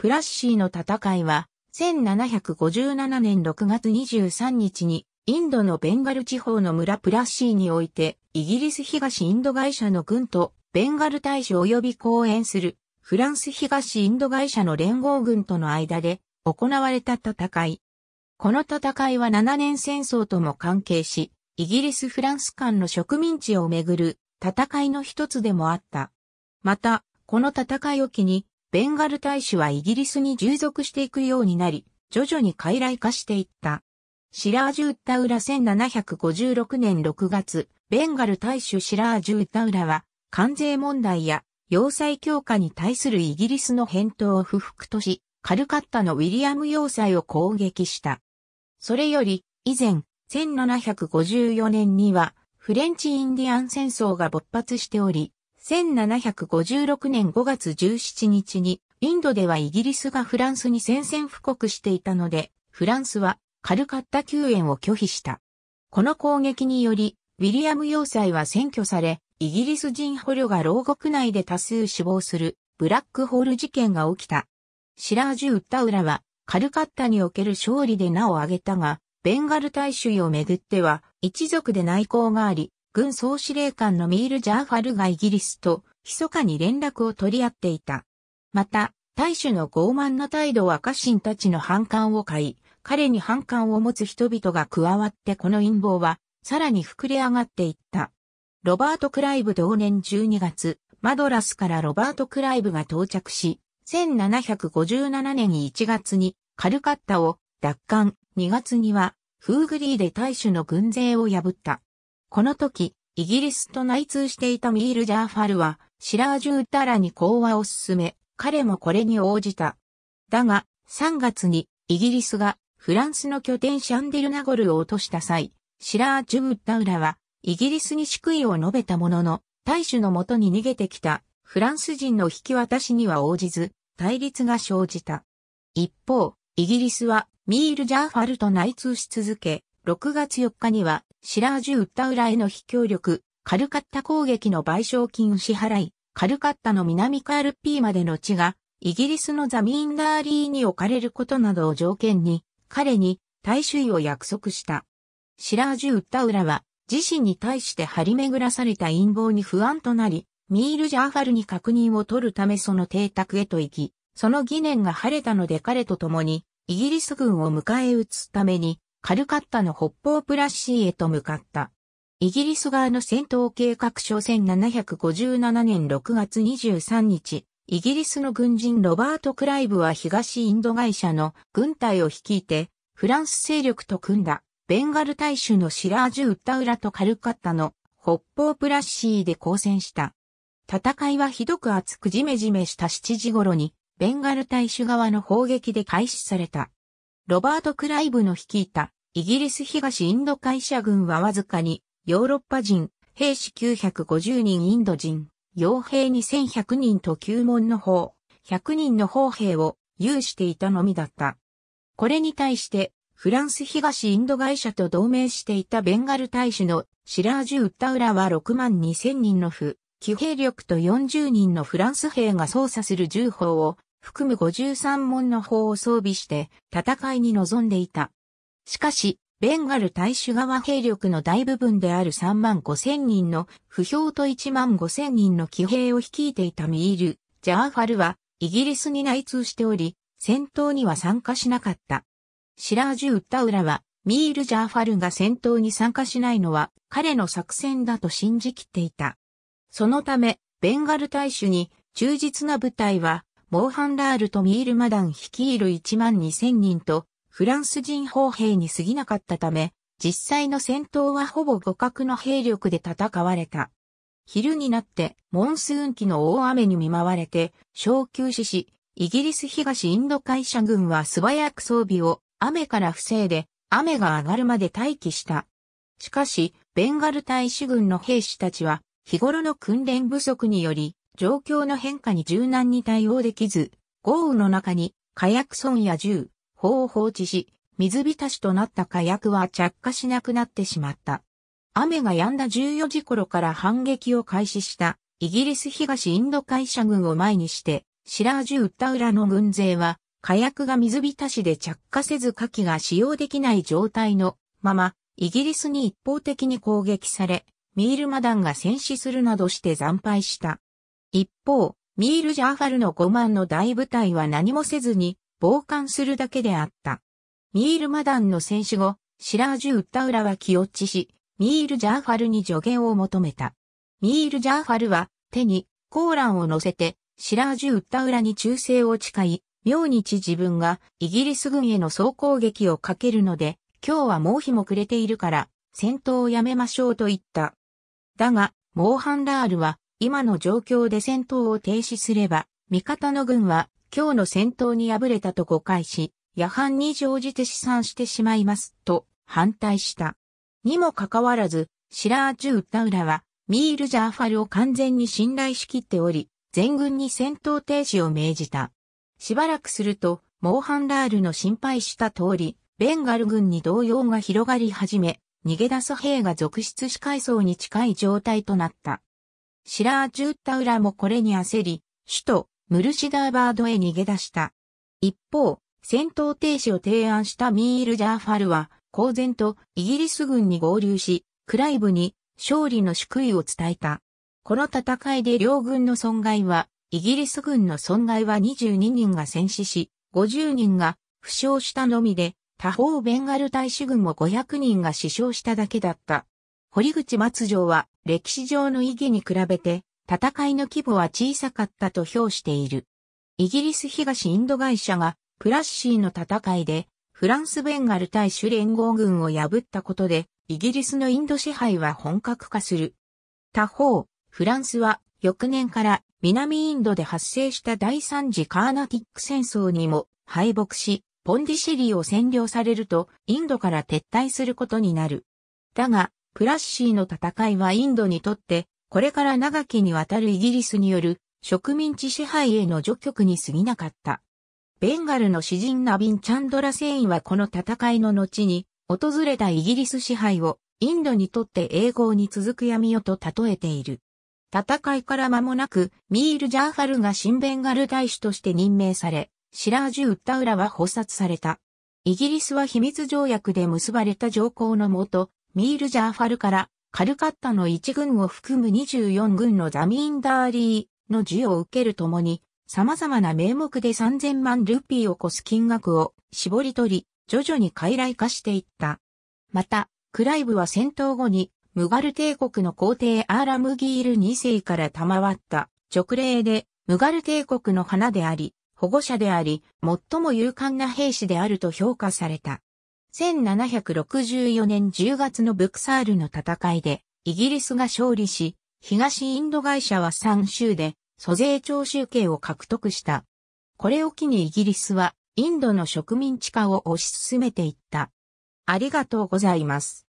プラッシーの戦いは、1757年6月23日に、インドのベンガル地方の村プラッシーにおいて、イギリス東インド会社の軍と、ベンガル大使及び講演する、フランス東インド会社の連合軍との間で、行われた戦い。この戦いは7年戦争とも関係し、イギリス・フランス間の植民地をめぐる戦いの一つでもあった。また、この戦いを機に、ベンガル大使はイギリスに従属していくようになり、徐々に傀儡化していった。シラージュ・ウッタウラ1756年6月、ベンガル大使シラージュ・ウッタウラは、関税問題や要塞強化に対するイギリスの返答を不服とし、カルカッタのウィリアム要塞を攻撃した。それより、以前、1754年には、フレンチ・インディアン戦争が勃発しており、1756年5月17日に、インドではイギリスがフランスに宣戦布告していたので、フランスはカルカッタ救援を拒否した。この攻撃により、ウィリアム要塞は占拠され、イギリス人捕虜が牢獄内で多数死亡するブラックホール事件が起きた。シラージュ・ウッタウラはカルカッタにおける勝利で名を挙げたが、ベンガル大衆をめぐっては一族で内向があり、軍総司令官のミール・ジャーファルがイギリスと密かに連絡を取り合っていた。また、大使の傲慢な態度は家臣たちの反感を買い、彼に反感を持つ人々が加わってこの陰謀は、さらに膨れ上がっていった。ロバート・クライブ同年12月、マドラスからロバート・クライブが到着し、1757年1月にカルカッタを奪還、2月にはフーグリーで大使の軍勢を破った。この時、イギリスと内通していたミール・ジャーファルは、シラージュ・ウッダラに講和を進め、彼もこれに応じた。だが、3月に、イギリスが、フランスの拠点シャンデルナゴルを落とした際、シラージュ・ウッダウラは、イギリスに祝意を述べたものの、大主のもとに逃げてきた、フランス人の引き渡しには応じず、対立が生じた。一方、イギリスは、ミール・ジャーファルと内通し続け、6月4日には、シラージュ・ウッタウラへの非協力、カルカッタ攻撃の賠償金支払い、カルカッタの南カールピーまでの地が、イギリスのザミンダーリーに置かれることなどを条件に、彼に大衆を約束した。シラージュ・ウッタウラは、自身に対して張り巡らされた陰謀に不安となり、ミール・ジャーファルに確認を取るためその邸宅へと行き、その疑念が晴れたので彼と共に、イギリス軍を迎え撃つために、カルカッタの北方プラッシーへと向かった。イギリス側の戦闘計画書1757年6月23日、イギリスの軍人ロバート・クライブは東インド会社の軍隊を率いて、フランス勢力と組んだ、ベンガル大衆のシラージュ・ウッタウラとカルカッタの北方プラッシーで交戦した。戦いはひどく熱くジメジメした7時頃に、ベンガル大衆側の砲撃で開始された。ロバート・クライブの率いたイギリス東インド会社軍はわずかにヨーロッパ人、兵士950人インド人、傭兵2100人と旧門の方、100人の砲兵を有していたのみだった。これに対して、フランス東インド会社と同盟していたベンガル大使のシラージュ・ウッタウラは6万2000人の府、騎兵力と40人のフランス兵が操作する銃砲を含む53門の砲を装備して戦いに臨んでいた。しかし、ベンガル大主側兵力の大部分である3万5千人の不評と1万5千人の騎兵を率いていたミール、ジャーファルはイギリスに内通しており、戦闘には参加しなかった。シラージュ・ウッタウラは、ミール・ジャーファルが戦闘に参加しないのは彼の作戦だと信じきっていた。そのため、ベンガル大主に忠実な部隊はモーハンラールとミールマダン率いる1万2000人と、フランス人砲兵に過ぎなかったため、実際の戦闘はほぼ互角の兵力で戦われた。昼になって、モンスーン期の大雨に見舞われて、小休止し、イギリス東インド会社軍は素早く装備を雨から防いで、雨が上がるまで待機した。しかし、ベンガル大使軍の兵士たちは、日頃の訓練不足により、状況の変化に柔軟に対応できず、豪雨の中に火薬損や銃、砲を放置し、水浸しとなった火薬は着火しなくなってしまった。雨が止んだ14時頃から反撃を開始したイギリス東インド会社軍を前にして、シラージュ・ウッタウラの軍勢は火薬が水浸しで着火せず火器が使用できない状態のまま、イギリスに一方的に攻撃され、ミールマダンが戦死するなどして惨敗した。一方、ミール・ジャーファルの5万の大部隊は何もせずに、傍観するだけであった。ミール・マダンの戦死後、シラージュ・ウッタウラは気落ちし、ミール・ジャーファルに助言を求めた。ミール・ジャーファルは、手に、コーランを乗せて、シラージュ・ウッタウラに忠誠を誓い、明日自分がイギリス軍への総攻撃をかけるので、今日はもう日も暮れているから、戦闘をやめましょうと言った。だが、モーハンラールは今の状況で戦闘を停止すれば、味方の軍は今日の戦闘に敗れたと誤解し、夜半に乗じて試算してしまいます、と反対した。にもかかわらず、シラージュ・ウッウラは、ミール・ジャーファルを完全に信頼しきっており、全軍に戦闘停止を命じた。しばらくすると、モーハンラールの心配した通り、ベンガル軍に動揺が広がり始め、逃げ出す兵が続出し階層に近い状態となった。シラー・ジュッタウラもこれに焦り、首都ムルシダーバードへ逃げ出した。一方、戦闘停止を提案したミール・ジャーファルは、公然とイギリス軍に合流し、クライブに勝利の祝意を伝えた。この戦いで両軍の損害は、イギリス軍の損害は22人が戦死し、50人が負傷したのみで、他方ベンガル大使軍も500人が死傷しただけだった。堀口松城は歴史上の意義に比べて戦いの規模は小さかったと評している。イギリス東インド会社がプラッシーの戦いでフランスベンガル対主連合軍を破ったことでイギリスのインド支配は本格化する。他方、フランスは翌年から南インドで発生した第三次カーナティック戦争にも敗北し、ポンディシェリーを占領されるとインドから撤退することになる。だが、プラッシーの戦いはインドにとって、これから長きにわたるイギリスによる植民地支配への序曲に過ぎなかった。ベンガルの詩人ナビン・チャンドラセインはこの戦いの後に、訪れたイギリス支配をインドにとって英語に続く闇夜と例えている。戦いから間もなく、ミール・ジャーファルが新ベンガル大使として任命され、シラージュ・ウッタウラは捕殺された。イギリスは秘密条約で結ばれた条項のもと、ミール・ジャーファルからカルカッタの1軍を含む24軍のザミーンダーリーの授与を受けるともに、様々な名目で3000万ルピーを超す金額を絞り取り、徐々に傀儡化していった。また、クライブは戦闘後に、ムガル帝国の皇帝アーラムギール2世から賜った直令で、ムガル帝国の花であり、保護者であり、最も勇敢な兵士であると評価された。1764年10月のブクサールの戦いで、イギリスが勝利し、東インド会社は3州で、租税徴収権を獲得した。これを機にイギリスは、インドの植民地化を推し進めていった。ありがとうございます。